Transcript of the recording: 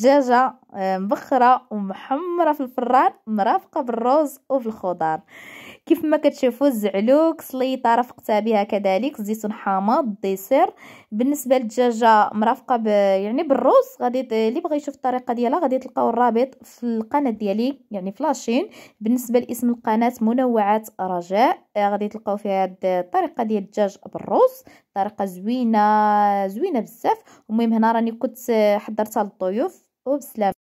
دجاجة آه، مبخرة ومحمرة في الفران مرافقة بالروز الخضار كيف ما كتشوفوا الزعلوك سليطه رفقتها بها كذلك زيتون حامض الديسير بالنسبه للدجاجه مرافقه ب... يعني بالرز غادي اللي بغى يشوف الطريقه ديالها غادي تلقاو الرابط في القناه ديالي يعني فلاشين بالنسبه لاسم القناه منوعات رجاء آه، غادي تلقاو فيها هاد الطريقه ديال الدجاج بالرز طريقه زوينه زوينه بزاف المهم هنا راني كنت آه، حضرتها للضيوف وبسلامه